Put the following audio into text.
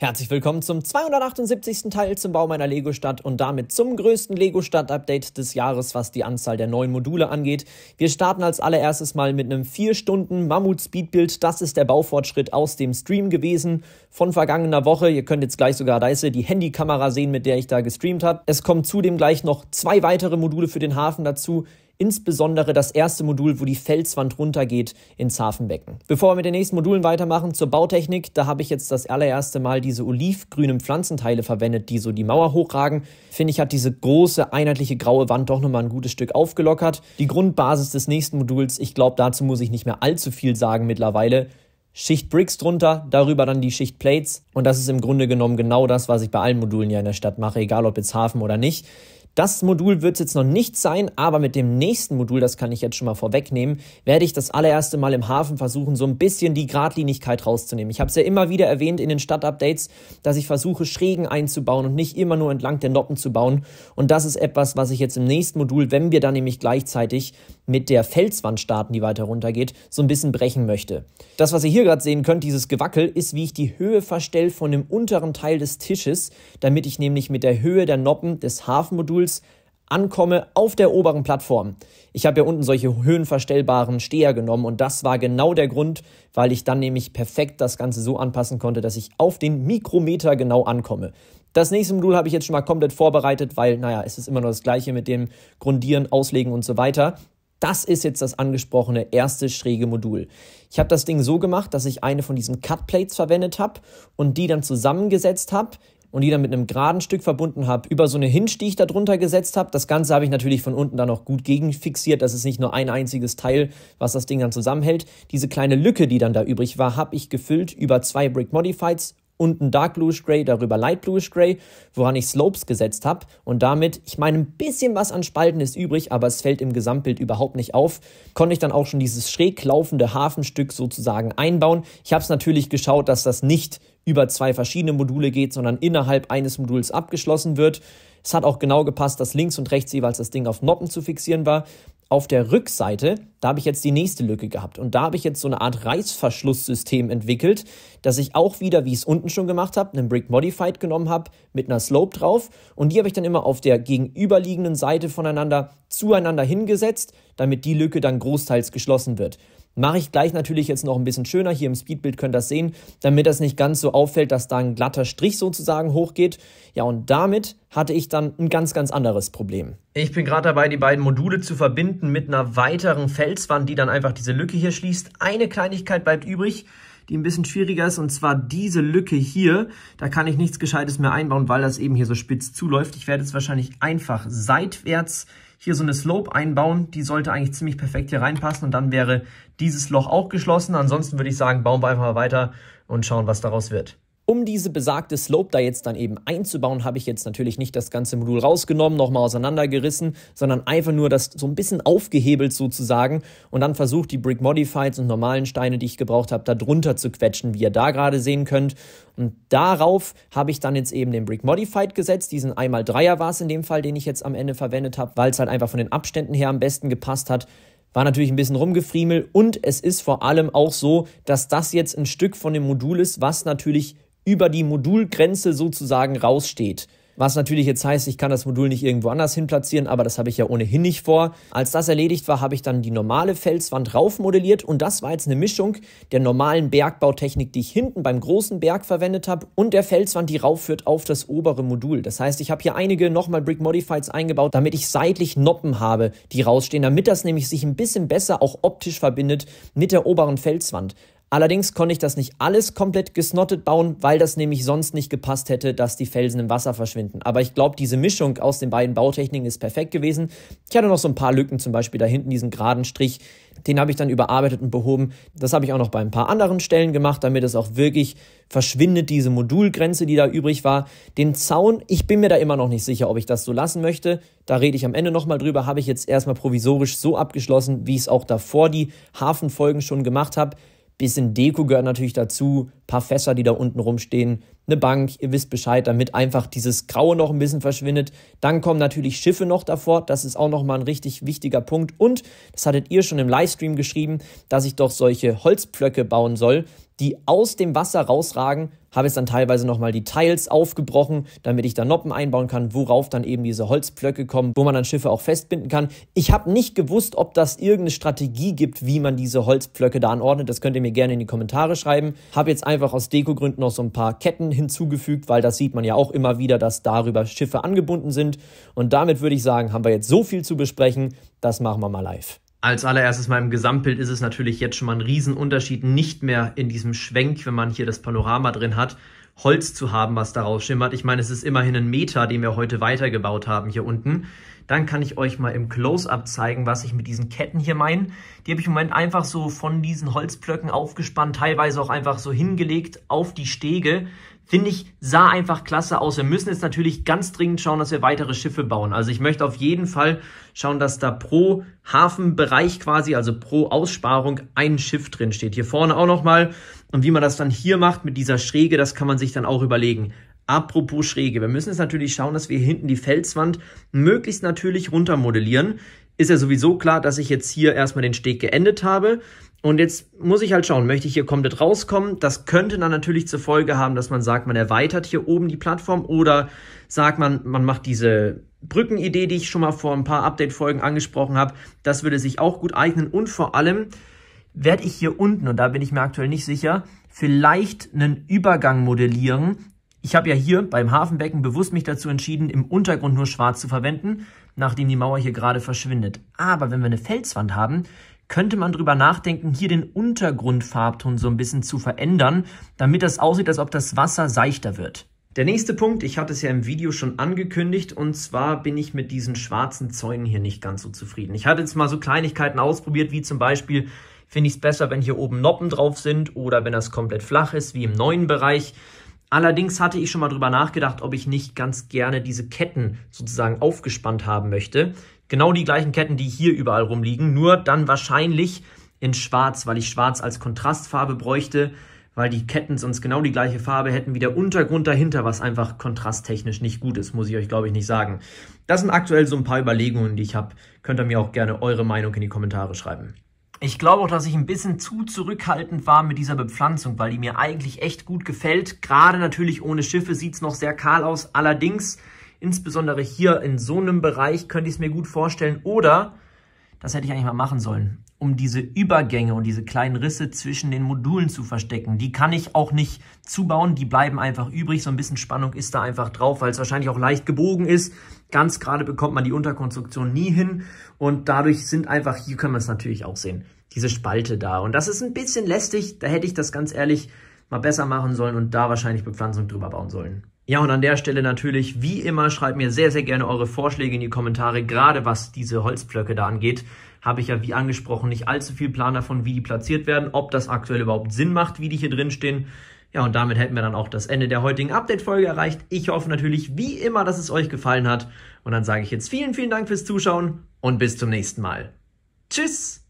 Herzlich willkommen zum 278. Teil zum Bau meiner Lego-Stadt und damit zum größten Lego-Stadt-Update des Jahres, was die Anzahl der neuen Module angeht. Wir starten als allererstes mal mit einem 4 Stunden Mammut-Speedbuild. Das ist der Baufortschritt aus dem Stream gewesen von vergangener Woche. Ihr könnt jetzt gleich sogar, da ist sie, die Handykamera sehen, mit der ich da gestreamt habe. Es kommen zudem gleich noch zwei weitere Module für den Hafen dazu insbesondere das erste Modul, wo die Felswand runtergeht ins Hafenbecken. Bevor wir mit den nächsten Modulen weitermachen, zur Bautechnik, da habe ich jetzt das allererste Mal diese olivgrünen Pflanzenteile verwendet, die so die Mauer hochragen. Finde ich, hat diese große, einheitliche graue Wand doch nochmal ein gutes Stück aufgelockert. Die Grundbasis des nächsten Moduls, ich glaube, dazu muss ich nicht mehr allzu viel sagen mittlerweile. Schicht Bricks drunter, darüber dann die Schicht Plates. Und das ist im Grunde genommen genau das, was ich bei allen Modulen ja in der Stadt mache, egal ob jetzt Hafen oder nicht. Das Modul wird es jetzt noch nicht sein, aber mit dem nächsten Modul, das kann ich jetzt schon mal vorwegnehmen, werde ich das allererste Mal im Hafen versuchen, so ein bisschen die Gradlinigkeit rauszunehmen. Ich habe es ja immer wieder erwähnt in den Stadtupdates, dass ich versuche, Schrägen einzubauen und nicht immer nur entlang der Noppen zu bauen. Und das ist etwas, was ich jetzt im nächsten Modul, wenn wir dann nämlich gleichzeitig mit der Felswand starten, die weiter runter geht, so ein bisschen brechen möchte. Das, was ihr hier gerade sehen könnt, dieses Gewackel, ist, wie ich die Höhe verstelle von dem unteren Teil des Tisches, damit ich nämlich mit der Höhe der Noppen des Hafenmoduls Impuls ankomme auf der oberen Plattform. Ich habe ja unten solche höhenverstellbaren Steher genommen und das war genau der Grund, weil ich dann nämlich perfekt das Ganze so anpassen konnte, dass ich auf den Mikrometer genau ankomme. Das nächste Modul habe ich jetzt schon mal komplett vorbereitet, weil, naja, es ist immer nur das gleiche mit dem Grundieren, Auslegen und so weiter. Das ist jetzt das angesprochene erste schräge Modul. Ich habe das Ding so gemacht, dass ich eine von diesen Cutplates verwendet habe und die dann zusammengesetzt habe, und die dann mit einem geraden Stück verbunden habe, über so eine Hinge, die ich da drunter gesetzt habe. Das Ganze habe ich natürlich von unten dann noch gut gegenfixiert. Das ist nicht nur ein einziges Teil, was das Ding dann zusammenhält. Diese kleine Lücke, die dann da übrig war, habe ich gefüllt über zwei Brick Modifieds unten Dark Bluish Gray, darüber Light Bluish Gray, woran ich Slopes gesetzt habe. Und damit, ich meine, ein bisschen was an Spalten ist übrig, aber es fällt im Gesamtbild überhaupt nicht auf, konnte ich dann auch schon dieses schräg laufende Hafenstück sozusagen einbauen. Ich habe es natürlich geschaut, dass das nicht über zwei verschiedene Module geht, sondern innerhalb eines Moduls abgeschlossen wird. Es hat auch genau gepasst, dass links und rechts jeweils das Ding auf Noppen zu fixieren war auf der Rückseite, da habe ich jetzt die nächste Lücke gehabt. Und da habe ich jetzt so eine Art Reißverschlusssystem entwickelt, dass ich auch wieder, wie ich es unten schon gemacht habe, einen Brick Modified genommen habe mit einer Slope drauf. Und die habe ich dann immer auf der gegenüberliegenden Seite voneinander zueinander hingesetzt, damit die Lücke dann großteils geschlossen wird. Mache ich gleich natürlich jetzt noch ein bisschen schöner. Hier im Speedbild könnt ihr das sehen, damit das nicht ganz so auffällt, dass da ein glatter Strich sozusagen hochgeht. Ja, und damit hatte ich dann ein ganz, ganz anderes Problem. Ich bin gerade dabei, die beiden Module zu verbinden mit einer weiteren Felswand, die dann einfach diese Lücke hier schließt. Eine Kleinigkeit bleibt übrig, die ein bisschen schwieriger ist, und zwar diese Lücke hier. Da kann ich nichts Gescheites mehr einbauen, weil das eben hier so spitz zuläuft. Ich werde es wahrscheinlich einfach seitwärts hier so eine Slope einbauen. Die sollte eigentlich ziemlich perfekt hier reinpassen und dann wäre dieses Loch auch geschlossen. Ansonsten würde ich sagen, bauen wir einfach mal weiter und schauen, was daraus wird. Um diese besagte Slope da jetzt dann eben einzubauen, habe ich jetzt natürlich nicht das ganze Modul rausgenommen, nochmal auseinandergerissen, sondern einfach nur das so ein bisschen aufgehebelt sozusagen und dann versucht, die Brick Modifieds und normalen Steine, die ich gebraucht habe, da drunter zu quetschen, wie ihr da gerade sehen könnt. Und darauf habe ich dann jetzt eben den Brick Modified gesetzt. Diesen einmal Dreier war es in dem Fall, den ich jetzt am Ende verwendet habe, weil es halt einfach von den Abständen her am besten gepasst hat. War natürlich ein bisschen rumgefriemelt und es ist vor allem auch so, dass das jetzt ein Stück von dem Modul ist, was natürlich über die Modulgrenze sozusagen raussteht. Was natürlich jetzt heißt, ich kann das Modul nicht irgendwo anders hin platzieren, aber das habe ich ja ohnehin nicht vor. Als das erledigt war, habe ich dann die normale Felswand raufmodelliert und das war jetzt eine Mischung der normalen Bergbautechnik, die ich hinten beim großen Berg verwendet habe und der Felswand, die raufführt auf das obere Modul. Das heißt, ich habe hier einige nochmal Brick Modifieds eingebaut, damit ich seitlich Noppen habe, die rausstehen, damit das nämlich sich ein bisschen besser auch optisch verbindet mit der oberen Felswand. Allerdings konnte ich das nicht alles komplett gesnottet bauen, weil das nämlich sonst nicht gepasst hätte, dass die Felsen im Wasser verschwinden. Aber ich glaube, diese Mischung aus den beiden Bautechniken ist perfekt gewesen. Ich hatte noch so ein paar Lücken, zum Beispiel da hinten diesen geraden Strich, den habe ich dann überarbeitet und behoben. Das habe ich auch noch bei ein paar anderen Stellen gemacht, damit es auch wirklich verschwindet, diese Modulgrenze, die da übrig war. Den Zaun, ich bin mir da immer noch nicht sicher, ob ich das so lassen möchte. Da rede ich am Ende nochmal drüber, habe ich jetzt erstmal provisorisch so abgeschlossen, wie ich es auch davor die Hafenfolgen schon gemacht habe. Bisschen Deko gehört natürlich dazu, paar Fässer, die da unten rumstehen, eine Bank, ihr wisst Bescheid, damit einfach dieses Graue noch ein bisschen verschwindet. Dann kommen natürlich Schiffe noch davor, das ist auch nochmal ein richtig wichtiger Punkt. Und, das hattet ihr schon im Livestream geschrieben, dass ich doch solche Holzpflöcke bauen soll die aus dem Wasser rausragen, habe jetzt dann teilweise nochmal die Teils aufgebrochen, damit ich da Noppen einbauen kann, worauf dann eben diese Holzblöcke kommen, wo man dann Schiffe auch festbinden kann. Ich habe nicht gewusst, ob das irgendeine Strategie gibt, wie man diese Holzblöcke da anordnet. Das könnt ihr mir gerne in die Kommentare schreiben. Habe jetzt einfach aus Dekogründen noch so ein paar Ketten hinzugefügt, weil das sieht man ja auch immer wieder, dass darüber Schiffe angebunden sind. Und damit würde ich sagen, haben wir jetzt so viel zu besprechen. Das machen wir mal live als allererstes mal im Gesamtbild ist es natürlich jetzt schon mal ein Riesenunterschied, nicht mehr in diesem Schwenk, wenn man hier das Panorama drin hat, Holz zu haben, was daraus schimmert. Ich meine, es ist immerhin ein Meter, den wir heute weitergebaut haben hier unten. Dann kann ich euch mal im Close-Up zeigen, was ich mit diesen Ketten hier meine. Die habe ich im Moment einfach so von diesen Holzblöcken aufgespannt, teilweise auch einfach so hingelegt auf die Stege. Finde ich, sah einfach klasse aus. Wir müssen jetzt natürlich ganz dringend schauen, dass wir weitere Schiffe bauen. Also ich möchte auf jeden Fall schauen, dass da pro Hafenbereich quasi, also pro Aussparung, ein Schiff drin steht. Hier vorne auch nochmal und wie man das dann hier macht mit dieser Schräge, das kann man sich dann auch überlegen. Apropos Schräge, wir müssen jetzt natürlich schauen, dass wir hinten die Felswand möglichst natürlich runtermodellieren. Ist ja sowieso klar, dass ich jetzt hier erstmal den Steg geendet habe. Und jetzt muss ich halt schauen, möchte ich hier komplett rauskommen? Das könnte dann natürlich zur Folge haben, dass man sagt, man erweitert hier oben die Plattform oder sagt man, man macht diese Brückenidee, die ich schon mal vor ein paar Update-Folgen angesprochen habe. Das würde sich auch gut eignen und vor allem, werde ich hier unten, und da bin ich mir aktuell nicht sicher, vielleicht einen Übergang modellieren. Ich habe ja hier beim Hafenbecken bewusst mich dazu entschieden, im Untergrund nur schwarz zu verwenden, nachdem die Mauer hier gerade verschwindet. Aber wenn wir eine Felswand haben, könnte man drüber nachdenken, hier den Untergrundfarbton so ein bisschen zu verändern, damit das aussieht, als ob das Wasser seichter wird. Der nächste Punkt, ich hatte es ja im Video schon angekündigt, und zwar bin ich mit diesen schwarzen Zäunen hier nicht ganz so zufrieden. Ich hatte jetzt mal so Kleinigkeiten ausprobiert, wie zum Beispiel finde ich es besser, wenn hier oben Noppen drauf sind oder wenn das komplett flach ist, wie im neuen Bereich. Allerdings hatte ich schon mal drüber nachgedacht, ob ich nicht ganz gerne diese Ketten sozusagen aufgespannt haben möchte. Genau die gleichen Ketten, die hier überall rumliegen, nur dann wahrscheinlich in schwarz, weil ich schwarz als Kontrastfarbe bräuchte, weil die Ketten sonst genau die gleiche Farbe hätten wie der Untergrund dahinter, was einfach kontrasttechnisch nicht gut ist, muss ich euch glaube ich nicht sagen. Das sind aktuell so ein paar Überlegungen, die ich habe. Könnt ihr mir auch gerne eure Meinung in die Kommentare schreiben. Ich glaube auch, dass ich ein bisschen zu zurückhaltend war mit dieser Bepflanzung, weil die mir eigentlich echt gut gefällt. Gerade natürlich ohne Schiffe sieht es noch sehr kahl aus. Allerdings, insbesondere hier in so einem Bereich, könnte ich es mir gut vorstellen. Oder, das hätte ich eigentlich mal machen sollen, um diese Übergänge und diese kleinen Risse zwischen den Modulen zu verstecken. Die kann ich auch nicht zubauen, die bleiben einfach übrig. So ein bisschen Spannung ist da einfach drauf, weil es wahrscheinlich auch leicht gebogen ist. Ganz gerade bekommt man die Unterkonstruktion nie hin und dadurch sind einfach, hier können wir es natürlich auch sehen, diese Spalte da. Und das ist ein bisschen lästig, da hätte ich das ganz ehrlich mal besser machen sollen und da wahrscheinlich Bepflanzung drüber bauen sollen. Ja, und an der Stelle natürlich, wie immer, schreibt mir sehr, sehr gerne eure Vorschläge in die Kommentare, gerade was diese Holzblöcke da angeht habe ich ja wie angesprochen nicht allzu viel Plan davon, wie die platziert werden, ob das aktuell überhaupt Sinn macht, wie die hier drin stehen. Ja, und damit hätten wir dann auch das Ende der heutigen Update-Folge erreicht. Ich hoffe natürlich wie immer, dass es euch gefallen hat. Und dann sage ich jetzt vielen, vielen Dank fürs Zuschauen und bis zum nächsten Mal. Tschüss!